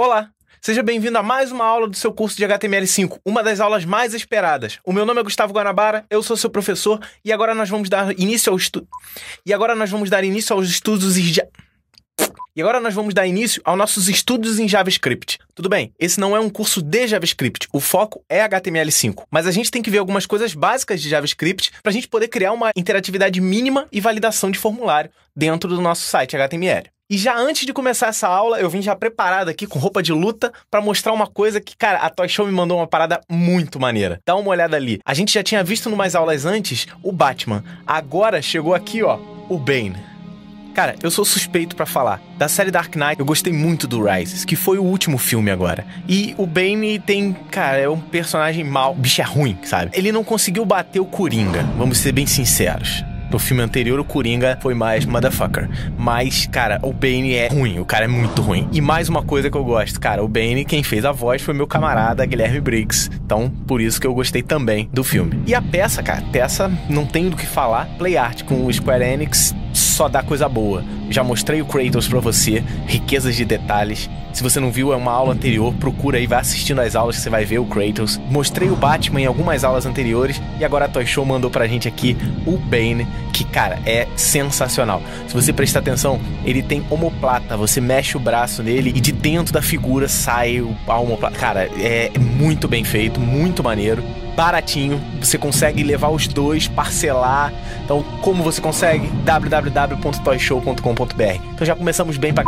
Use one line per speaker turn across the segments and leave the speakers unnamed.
Olá! Seja bem-vindo a mais uma aula do seu curso de HTML5, uma das aulas mais esperadas. O meu nome é Gustavo Guanabara, eu sou seu professor e agora nós vamos dar início ao estudo. E agora nós vamos dar início aos estudos e já... E agora nós vamos dar início aos nossos estudos em JavaScript. Tudo bem, esse não é um curso de JavaScript, o foco é HTML5. Mas a gente tem que ver algumas coisas básicas de JavaScript para a gente poder criar uma interatividade mínima e validação de formulário dentro do nosso site HTML. E já antes de começar essa aula, eu vim já preparado aqui com roupa de luta para mostrar uma coisa que, cara, a Toy Show me mandou uma parada muito maneira. Dá uma olhada ali. A gente já tinha visto mais aulas antes o Batman. Agora chegou aqui, ó, o Bane. Cara, eu sou suspeito para falar. Da série Dark Knight, eu gostei muito do Rises, que foi o último filme agora. E o Bane tem, cara, é um personagem mal, bicho é ruim, sabe? Ele não conseguiu bater o Coringa, vamos ser bem sinceros. No filme anterior, o Coringa foi mais motherfucker. Mas, cara, o Bane é ruim. O cara é muito ruim. E mais uma coisa que eu gosto, cara, o Bane, quem fez a voz foi meu camarada Guilherme Briggs. Então, por isso que eu gostei também do filme. E a peça, cara, peça não tem do que falar. Play art com o Square Enix só dá coisa boa. Já mostrei o Kratos para você, riquezas de detalhes. Se você não viu, é uma aula anterior, procura aí, vai assistindo as aulas que você vai ver o Kratos. Mostrei o Batman em algumas aulas anteriores e agora a Toy Show mandou pra gente aqui o Bane, que, cara, é sensacional. Se você prestar atenção, ele tem omoplata, você mexe o braço nele e de dentro da figura sai a homoplata. Cara, é muito bem feito, muito maneiro baratinho. Você consegue levar os dois, parcelar. Então, como você consegue? www.toyshow.com.br. Então já começamos bem pra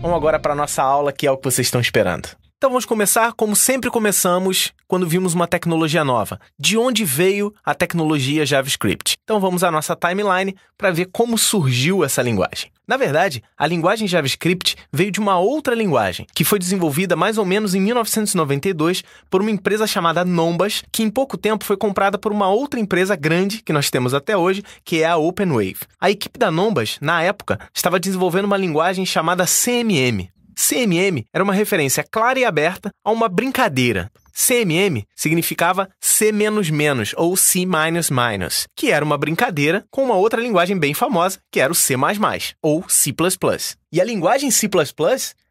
Vamos agora para nossa aula, que é o que vocês estão esperando. Então vamos começar como sempre começamos quando vimos uma tecnologia nova. De onde veio a tecnologia JavaScript? Então vamos à nossa timeline para ver como surgiu essa linguagem. Na verdade, a linguagem JavaScript veio de uma outra linguagem, que foi desenvolvida mais ou menos em 1992 por uma empresa chamada Nombas, que em pouco tempo foi comprada por uma outra empresa grande que nós temos até hoje, que é a OpenWave. A equipe da Nombas, na época, estava desenvolvendo uma linguagem chamada CMM, CMM era uma referência clara e aberta a uma brincadeira. CMM significava C ou C, que era uma brincadeira com uma outra linguagem bem famosa, que era o C, ou C. E a linguagem C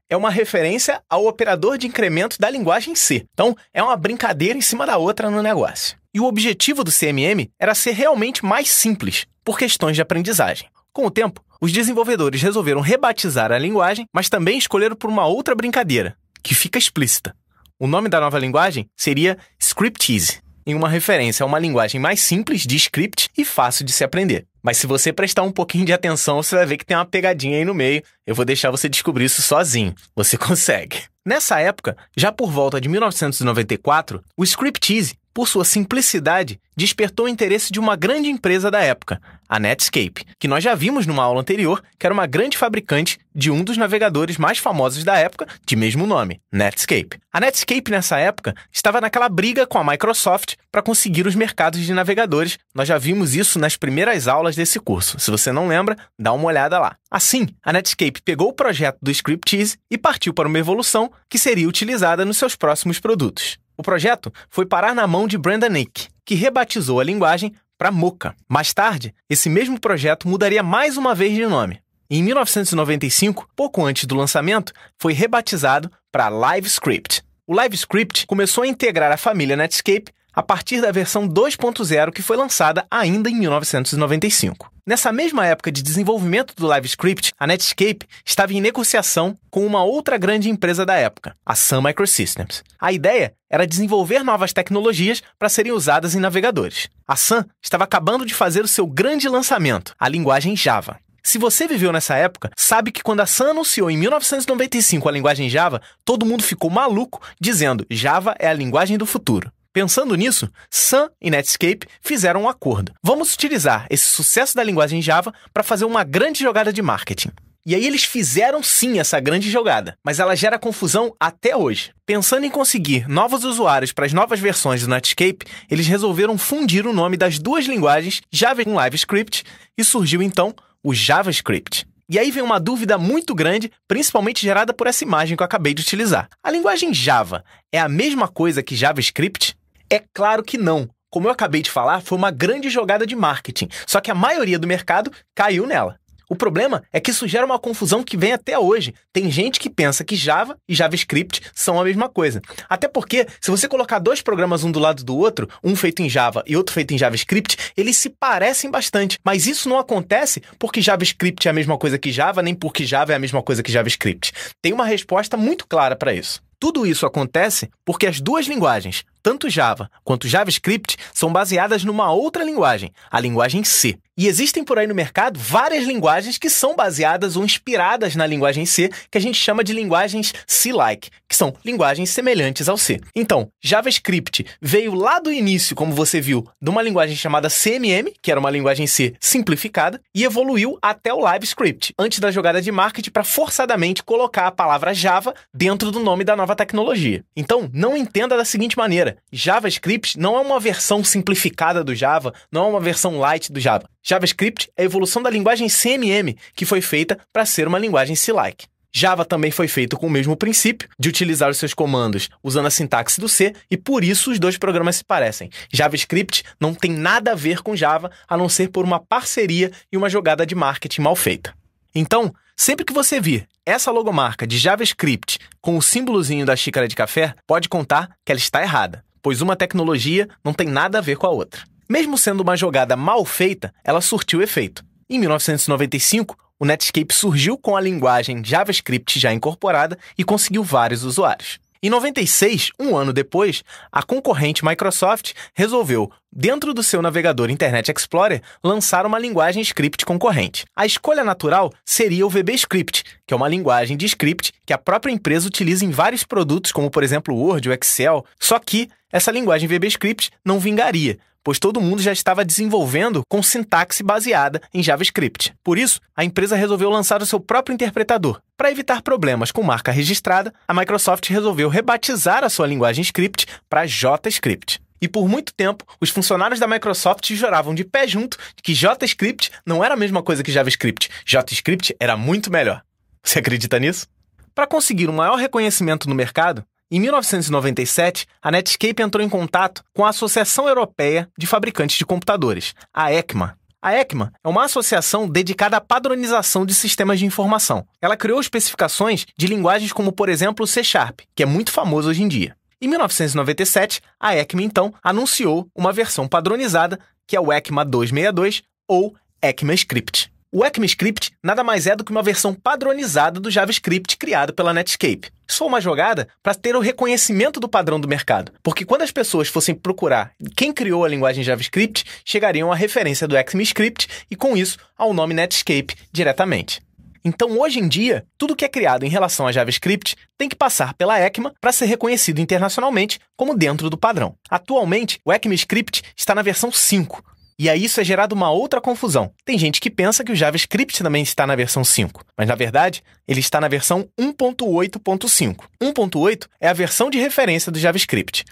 é uma referência ao operador de incremento da linguagem C. Então, é uma brincadeira em cima da outra no negócio. E o objetivo do CMM era ser realmente mais simples, por questões de aprendizagem. Com o tempo, os desenvolvedores resolveram rebatizar a linguagem, mas também escolheram por uma outra brincadeira, que fica explícita. O nome da nova linguagem seria Scriptease, em uma referência a uma linguagem mais simples de script e fácil de se aprender. Mas se você prestar um pouquinho de atenção, você vai ver que tem uma pegadinha aí no meio. Eu vou deixar você descobrir isso sozinho. Você consegue. Nessa época, já por volta de 1994, o Scriptease por sua simplicidade, despertou o interesse de uma grande empresa da época, a Netscape, que nós já vimos numa aula anterior que era uma grande fabricante de um dos navegadores mais famosos da época, de mesmo nome, Netscape. A Netscape, nessa época, estava naquela briga com a Microsoft para conseguir os mercados de navegadores. Nós já vimos isso nas primeiras aulas desse curso. Se você não lembra, dá uma olhada lá. Assim, a Netscape pegou o projeto do Scriptease e partiu para uma evolução que seria utilizada nos seus próximos produtos. O projeto foi parar na mão de Brenda Nick, que rebatizou a linguagem para Mocha. Mais tarde, esse mesmo projeto mudaria mais uma vez de nome. Em 1995, pouco antes do lançamento, foi rebatizado para LiveScript. O LiveScript começou a integrar a família Netscape a partir da versão 2.0 que foi lançada ainda em 1995. Nessa mesma época de desenvolvimento do LiveScript, a Netscape estava em negociação com uma outra grande empresa da época, a Sun Microsystems. A ideia era desenvolver novas tecnologias para serem usadas em navegadores. A Sun estava acabando de fazer o seu grande lançamento, a linguagem Java. Se você viveu nessa época, sabe que quando a Sun anunciou em 1995 a linguagem Java, todo mundo ficou maluco dizendo Java é a linguagem do futuro. Pensando nisso, Sun e Netscape fizeram um acordo. Vamos utilizar esse sucesso da linguagem Java para fazer uma grande jogada de marketing. E aí eles fizeram sim essa grande jogada, mas ela gera confusão até hoje. Pensando em conseguir novos usuários para as novas versões do Netscape, eles resolveram fundir o nome das duas linguagens Java com LiveScript e surgiu então o JavaScript. E aí vem uma dúvida muito grande, principalmente gerada por essa imagem que eu acabei de utilizar. A linguagem Java é a mesma coisa que JavaScript? É claro que não. Como eu acabei de falar, foi uma grande jogada de marketing, só que a maioria do mercado caiu nela. O problema é que isso gera uma confusão que vem até hoje. Tem gente que pensa que Java e JavaScript são a mesma coisa. Até porque, se você colocar dois programas um do lado do outro, um feito em Java e outro feito em JavaScript, eles se parecem bastante. Mas isso não acontece porque JavaScript é a mesma coisa que Java, nem porque Java é a mesma coisa que JavaScript. Tem uma resposta muito clara para isso. Tudo isso acontece porque as duas linguagens, tanto Java quanto JavaScript são baseadas numa outra linguagem, a linguagem C. E existem por aí no mercado várias linguagens que são baseadas ou inspiradas na linguagem C, que a gente chama de linguagens C-like, que são linguagens semelhantes ao C. Então, JavaScript veio lá do início, como você viu, de uma linguagem chamada CMM, que era uma linguagem C simplificada, e evoluiu até o LiveScript, antes da jogada de marketing para forçadamente colocar a palavra Java dentro do nome da nova tecnologia. Então, não entenda da seguinte maneira, maneira, JavaScript não é uma versão simplificada do Java, não é uma versão light do Java. JavaScript é a evolução da linguagem CMM, que foi feita para ser uma linguagem C-like. Java também foi feito com o mesmo princípio de utilizar os seus comandos usando a sintaxe do C e por isso os dois programas se parecem. JavaScript não tem nada a ver com Java a não ser por uma parceria e uma jogada de marketing mal feita. Então, sempre que você vir essa logomarca de JavaScript com o símbolozinho da xícara de café, pode contar que ela está errada, pois uma tecnologia não tem nada a ver com a outra. Mesmo sendo uma jogada mal feita, ela surtiu efeito. Em 1995, o Netscape surgiu com a linguagem JavaScript já incorporada e conseguiu vários usuários. Em 96, um ano depois, a concorrente Microsoft resolveu, dentro do seu navegador Internet Explorer, lançar uma linguagem script concorrente. A escolha natural seria o VBScript, que é uma linguagem de script que a própria empresa utiliza em vários produtos, como por exemplo o Word, o Excel, só que essa linguagem VBScript não vingaria, pois todo mundo já estava desenvolvendo com sintaxe baseada em JavaScript. Por isso, a empresa resolveu lançar o seu próprio interpretador. Para evitar problemas com marca registrada, a Microsoft resolveu rebatizar a sua linguagem script para JavaScript. E por muito tempo, os funcionários da Microsoft choravam de pé junto que JavaScript não era a mesma coisa que JavaScript. JavaScript era muito melhor. Você acredita nisso? Para conseguir um maior reconhecimento no mercado, em 1997, a Netscape entrou em contato com a Associação Europeia de Fabricantes de Computadores, a ECMA. A ECMA é uma associação dedicada à padronização de sistemas de informação. Ela criou especificações de linguagens como, por exemplo, o C Sharp, que é muito famoso hoje em dia. Em 1997, a ECMA então anunciou uma versão padronizada, que é o ECMA 262 ou ECMAScript. O ECMAScript nada mais é do que uma versão padronizada do JavaScript criado pela Netscape. Isso foi uma jogada para ter o reconhecimento do padrão do mercado, porque quando as pessoas fossem procurar quem criou a linguagem JavaScript, chegariam à referência do ECMAScript e, com isso, ao nome Netscape diretamente. Então, hoje em dia, tudo que é criado em relação a JavaScript tem que passar pela ECMA para ser reconhecido internacionalmente como dentro do padrão. Atualmente, o ECMAScript está na versão 5 e aí isso é gerado uma outra confusão. Tem gente que pensa que o JavaScript também está na versão 5, mas na verdade ele está na versão 1.8.5. 1.8 é a versão de referência do JavaScript.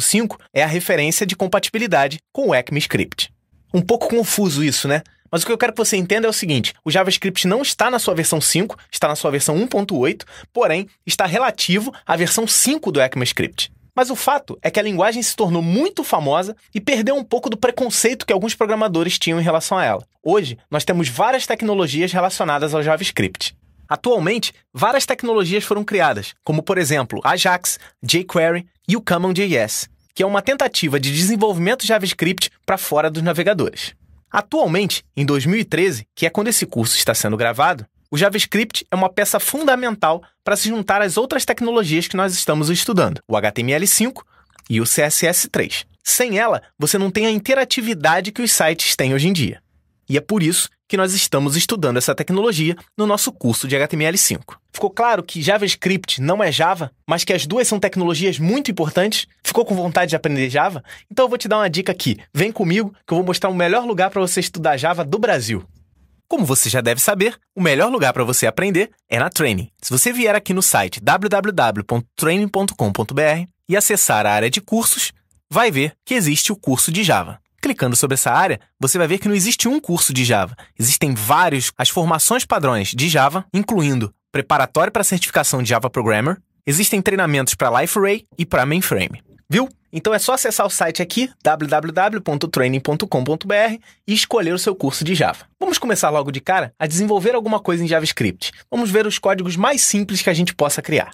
5 é a referência de compatibilidade com o ECMAScript. Um pouco confuso isso, né? Mas o que eu quero que você entenda é o seguinte: o JavaScript não está na sua versão 5, está na sua versão 1.8, porém está relativo à versão 5 do ECMAScript. Mas o fato é que a linguagem se tornou muito famosa e perdeu um pouco do preconceito que alguns programadores tinham em relação a ela. Hoje, nós temos várias tecnologias relacionadas ao JavaScript. Atualmente, várias tecnologias foram criadas, como por exemplo Ajax, jQuery e o CommonJS, que é uma tentativa de desenvolvimento JavaScript para fora dos navegadores. Atualmente, em 2013, que é quando esse curso está sendo gravado, o JavaScript é uma peça fundamental para se juntar às outras tecnologias que nós estamos estudando, o HTML5 e o CSS3. Sem ela, você não tem a interatividade que os sites têm hoje em dia. E é por isso que nós estamos estudando essa tecnologia no nosso curso de HTML5. Ficou claro que JavaScript não é Java, mas que as duas são tecnologias muito importantes? Ficou com vontade de aprender Java? Então eu vou te dar uma dica aqui. Vem comigo que eu vou mostrar o melhor lugar para você estudar Java do Brasil. Como você já deve saber, o melhor lugar para você aprender é na Training. Se você vier aqui no site www.training.com.br e acessar a área de cursos, vai ver que existe o curso de Java. Clicando sobre essa área, você vai ver que não existe um curso de Java. Existem vários as formações padrões de Java, incluindo preparatório para certificação de Java Programmer, existem treinamentos para LifeRay e para Mainframe. Viu? Então é só acessar o site aqui, www.training.com.br, e escolher o seu curso de Java. Vamos começar logo de cara a desenvolver alguma coisa em JavaScript. Vamos ver os códigos mais simples que a gente possa criar.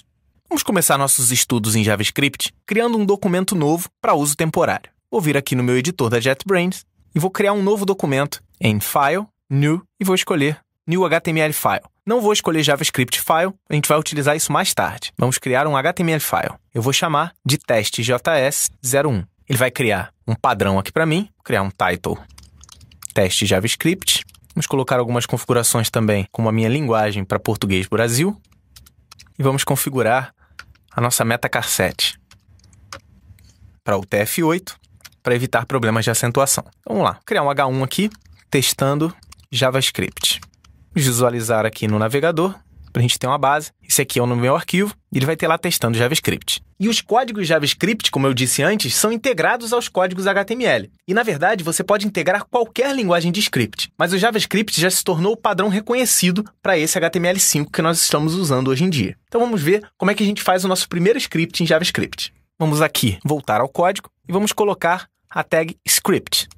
Vamos começar nossos estudos em JavaScript criando um documento novo para uso temporário. Vou vir aqui no meu editor da JetBrains e vou criar um novo documento em File, New e vou escolher new HTML file. Não vou escolher JavaScript file, a gente vai utilizar isso mais tarde. Vamos criar um HTML file. Eu vou chamar de js 01 Ele vai criar um padrão aqui para mim, criar um title teste JavaScript. Vamos colocar algumas configurações também, como a minha linguagem para português Brasil. E vamos configurar a nossa meta carset para o TF8 para evitar problemas de acentuação. Vamos lá, criar um H1 aqui, testando JavaScript visualizar aqui no navegador, para a gente ter uma base. Esse aqui é o meu arquivo, e ele vai ter lá testando JavaScript. E os códigos JavaScript, como eu disse antes, são integrados aos códigos HTML. E na verdade, você pode integrar qualquer linguagem de script, mas o JavaScript já se tornou o padrão reconhecido para esse HTML5 que nós estamos usando hoje em dia. Então vamos ver como é que a gente faz o nosso primeiro script em JavaScript. Vamos aqui voltar ao código e vamos colocar a tag script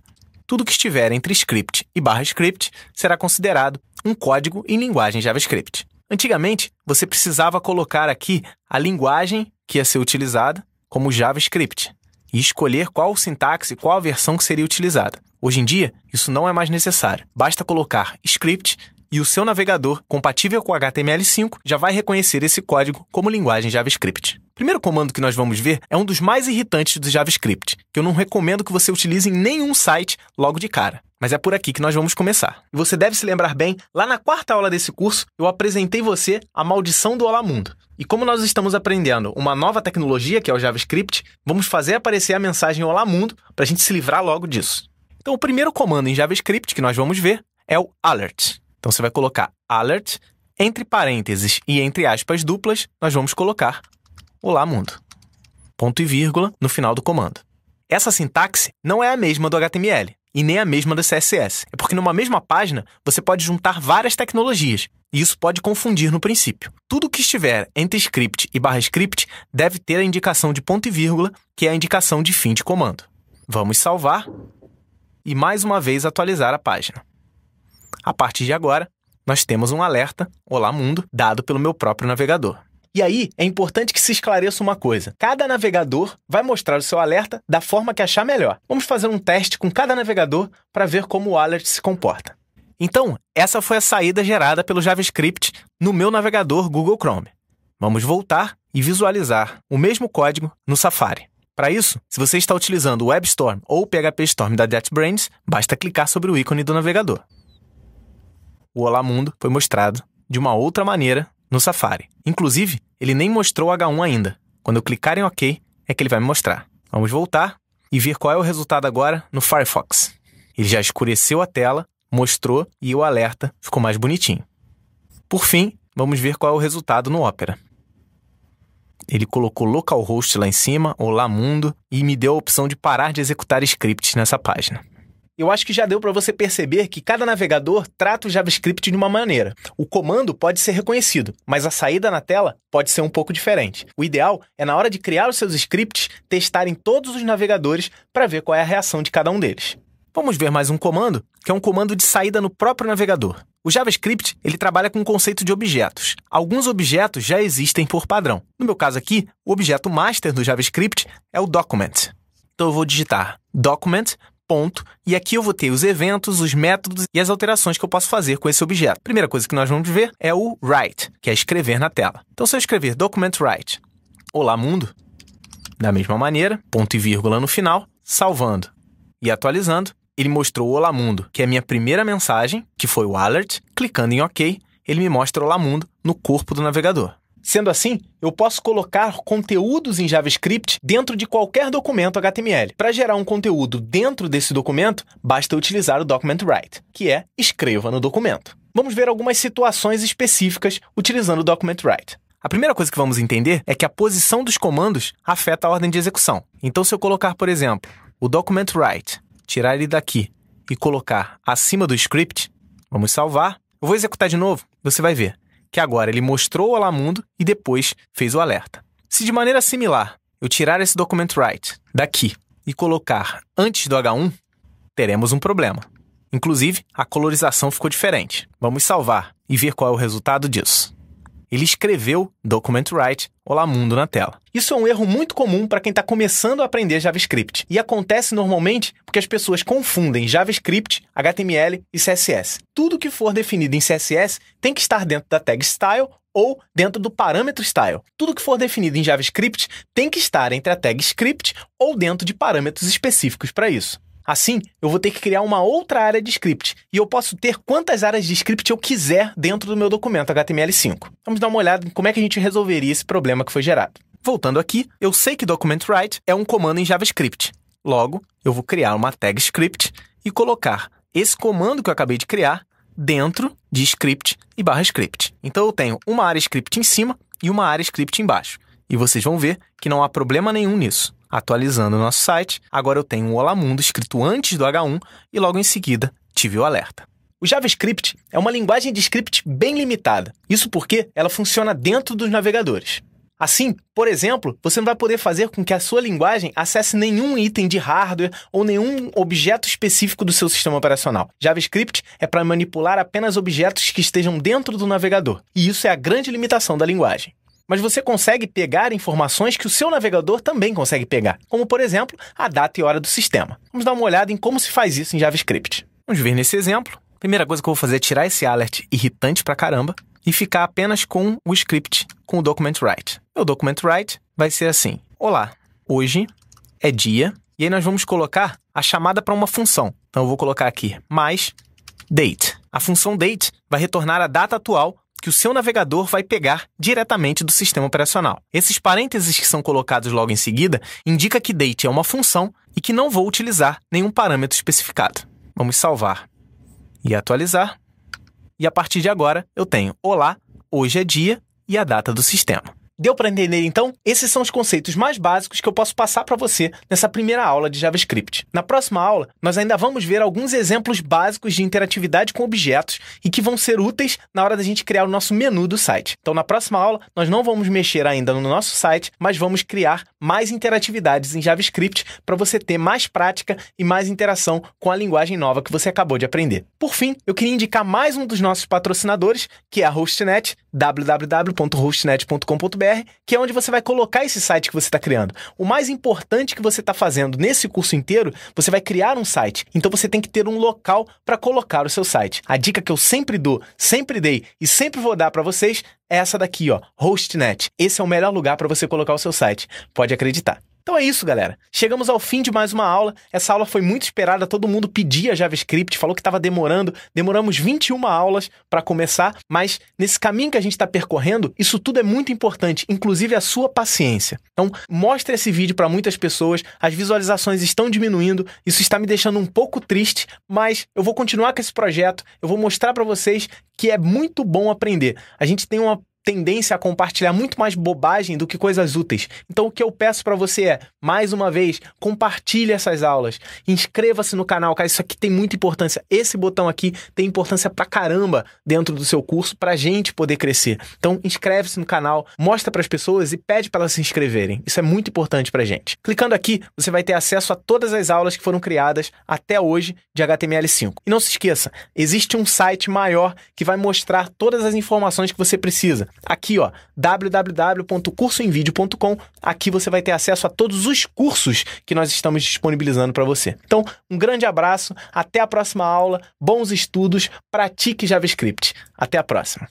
tudo que estiver entre script e barra script será considerado um código em linguagem JavaScript. Antigamente, você precisava colocar aqui a linguagem que ia ser utilizada como JavaScript e escolher qual sintaxe, qual versão que seria utilizada. Hoje em dia, isso não é mais necessário. Basta colocar script e o seu navegador, compatível com HTML5, já vai reconhecer esse código como linguagem JavaScript. O primeiro comando que nós vamos ver é um dos mais irritantes do JavaScript, que eu não recomendo que você utilize em nenhum site logo de cara. Mas é por aqui que nós vamos começar. E você deve se lembrar bem, lá na quarta aula desse curso, eu apresentei você a maldição do Olá Mundo. E como nós estamos aprendendo uma nova tecnologia, que é o JavaScript, vamos fazer aparecer a mensagem Olá Mundo para a gente se livrar logo disso. Então, o primeiro comando em JavaScript que nós vamos ver é o alert. Então, você vai colocar alert, entre parênteses e entre aspas duplas, nós vamos colocar Olá, mundo. Ponto e vírgula no final do comando. Essa sintaxe não é a mesma do HTML e nem a mesma do CSS. É porque numa mesma página você pode juntar várias tecnologias, e isso pode confundir no princípio. Tudo que estiver entre script e barra script deve ter a indicação de ponto e vírgula, que é a indicação de fim de comando. Vamos salvar e mais uma vez atualizar a página. A partir de agora, nós temos um alerta, olá mundo, dado pelo meu próprio navegador. E aí é importante que se esclareça uma coisa: cada navegador vai mostrar o seu alerta da forma que achar melhor. Vamos fazer um teste com cada navegador para ver como o alert se comporta. Então, essa foi a saída gerada pelo JavaScript no meu navegador Google Chrome. Vamos voltar e visualizar o mesmo código no Safari. Para isso, se você está utilizando o WebStorm ou o PHP Storm da JetBrains, basta clicar sobre o ícone do navegador. O Olá Mundo foi mostrado de uma outra maneira no Safari. Inclusive, ele nem mostrou o H1 ainda. Quando eu clicar em OK, é que ele vai me mostrar. Vamos voltar e ver qual é o resultado agora no Firefox. Ele já escureceu a tela, mostrou e o alerta ficou mais bonitinho. Por fim, vamos ver qual é o resultado no Opera. Ele colocou localhost lá em cima, olá mundo, e me deu a opção de parar de executar scripts nessa página eu acho que já deu para você perceber que cada navegador trata o JavaScript de uma maneira. O comando pode ser reconhecido, mas a saída na tela pode ser um pouco diferente. O ideal é, na hora de criar os seus scripts, testarem todos os navegadores para ver qual é a reação de cada um deles. Vamos ver mais um comando, que é um comando de saída no próprio navegador. O JavaScript ele trabalha com o conceito de objetos. Alguns objetos já existem por padrão. No meu caso aqui, o objeto master do JavaScript é o document. Então eu vou digitar document ponto. E aqui eu vou ter os eventos, os métodos e as alterações que eu posso fazer com esse objeto. Primeira coisa que nós vamos ver é o write, que é escrever na tela. Então, se eu escrever document write, olá mundo, da mesma maneira, ponto e vírgula no final, salvando e atualizando, ele mostrou o Olá Mundo, que é a minha primeira mensagem, que foi o alert. Clicando em OK, ele me mostra o Olá Mundo no corpo do navegador. Sendo assim, eu posso colocar conteúdos em JavaScript dentro de qualquer documento HTML. Para gerar um conteúdo dentro desse documento, basta utilizar o document write, que é escreva no documento. Vamos ver algumas situações específicas utilizando o document write. A primeira coisa que vamos entender é que a posição dos comandos afeta a ordem de execução. Então, se eu colocar, por exemplo, o document write, tirar ele daqui e colocar acima do script, vamos salvar, eu vou executar de novo, você vai ver que agora ele mostrou ao Alamundo e depois fez o alerta. Se de maneira similar eu tirar esse document write daqui e colocar antes do H1, teremos um problema. Inclusive, a colorização ficou diferente. Vamos salvar e ver qual é o resultado disso. Ele escreveu Document Write, Olá Mundo na tela. Isso é um erro muito comum para quem está começando a aprender JavaScript e acontece normalmente porque as pessoas confundem JavaScript, HTML e CSS. Tudo que for definido em CSS tem que estar dentro da tag style ou dentro do parâmetro style. Tudo que for definido em JavaScript tem que estar entre a tag script ou dentro de parâmetros específicos para isso. Assim, eu vou ter que criar uma outra área de script e eu posso ter quantas áreas de script eu quiser dentro do meu documento HTML5. Vamos dar uma olhada em como é que a gente resolveria esse problema que foi gerado. Voltando aqui, eu sei que document.write é um comando em JavaScript. Logo, eu vou criar uma tag script e colocar esse comando que eu acabei de criar dentro de script e barra script. Então eu tenho uma área script em cima e uma área script embaixo. E vocês vão ver que não há problema nenhum nisso. Atualizando o nosso site, agora eu tenho um Olá Mundo escrito antes do H1 e logo em seguida tive o alerta. O JavaScript é uma linguagem de script bem limitada. Isso porque ela funciona dentro dos navegadores. Assim, por exemplo, você não vai poder fazer com que a sua linguagem acesse nenhum item de hardware ou nenhum objeto específico do seu sistema operacional. JavaScript é para manipular apenas objetos que estejam dentro do navegador, e isso é a grande limitação da linguagem mas você consegue pegar informações que o seu navegador também consegue pegar, como por exemplo a data e hora do sistema. Vamos dar uma olhada em como se faz isso em JavaScript. Vamos ver nesse exemplo. Primeira coisa que eu vou fazer é tirar esse alert irritante pra caramba e ficar apenas com o script, com o document write. Meu document write vai ser assim: Olá, hoje é dia, e aí nós vamos colocar a chamada para uma função. Então eu vou colocar aqui mais date. A função date vai retornar a data atual que o seu navegador vai pegar diretamente do sistema operacional. Esses parênteses que são colocados logo em seguida indica que date é uma função e que não vou utilizar nenhum parâmetro especificado. Vamos salvar e atualizar. E a partir de agora eu tenho olá, hoje é dia e a data do sistema. Deu para entender então? Esses são os conceitos mais básicos que eu posso passar para você nessa primeira aula de JavaScript. Na próxima aula, nós ainda vamos ver alguns exemplos básicos de interatividade com objetos e que vão ser úteis na hora da gente criar o nosso menu do site. Então, na próxima aula, nós não vamos mexer ainda no nosso site, mas vamos criar mais interatividades em JavaScript para você ter mais prática e mais interação com a linguagem nova que você acabou de aprender. Por fim, eu queria indicar mais um dos nossos patrocinadores, que é a HostNet, www.hostnet.com.br que é onde você vai colocar esse site que você está criando. O mais importante que você está fazendo nesse curso inteiro, você vai criar um site. Então você tem que ter um local para colocar o seu site. A dica que eu sempre dou, sempre dei e sempre vou dar para vocês é essa daqui, ó, Hostnet. Esse é o melhor lugar para você colocar o seu site. Pode acreditar. Então é isso, galera. Chegamos ao fim de mais uma aula. Essa aula foi muito esperada, todo mundo pedia JavaScript, falou que estava demorando. Demoramos 21 aulas para começar, mas nesse caminho que a gente está percorrendo, isso tudo é muito importante, inclusive a sua paciência. Então, mostre esse vídeo para muitas pessoas. As visualizações estão diminuindo, isso está me deixando um pouco triste, mas eu vou continuar com esse projeto. Eu vou mostrar para vocês que é muito bom aprender. A gente tem uma tendência a compartilhar muito mais bobagem do que coisas úteis. Então o que eu peço para você é, mais uma vez, compartilhe essas aulas, inscreva-se no canal, cara, isso aqui tem muita importância. Esse botão aqui tem importância pra caramba dentro do seu curso pra gente poder crescer. Então inscreve-se no canal, mostra para as pessoas e pede para elas se inscreverem. Isso é muito importante pra gente. Clicando aqui, você vai ter acesso a todas as aulas que foram criadas até hoje de HTML5. E não se esqueça, existe um site maior que vai mostrar todas as informações que você precisa aqui, ó, www.cursoemvideo.com. Aqui você vai ter acesso a todos os cursos que nós estamos disponibilizando para você. Então, um grande abraço, até a próxima aula, bons estudos, pratique JavaScript. Até a próxima.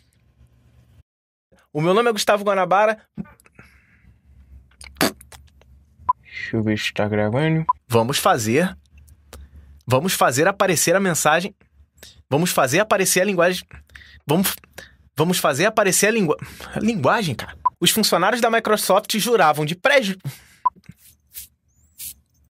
O meu nome é Gustavo Guanabara. Deixa eu ver se está gravando. Vamos fazer. Vamos fazer aparecer a mensagem. Vamos fazer aparecer a linguagem. Vamos. Vamos fazer aparecer a, lingu... linguagem, cara. Os funcionários da Microsoft juravam de prédio.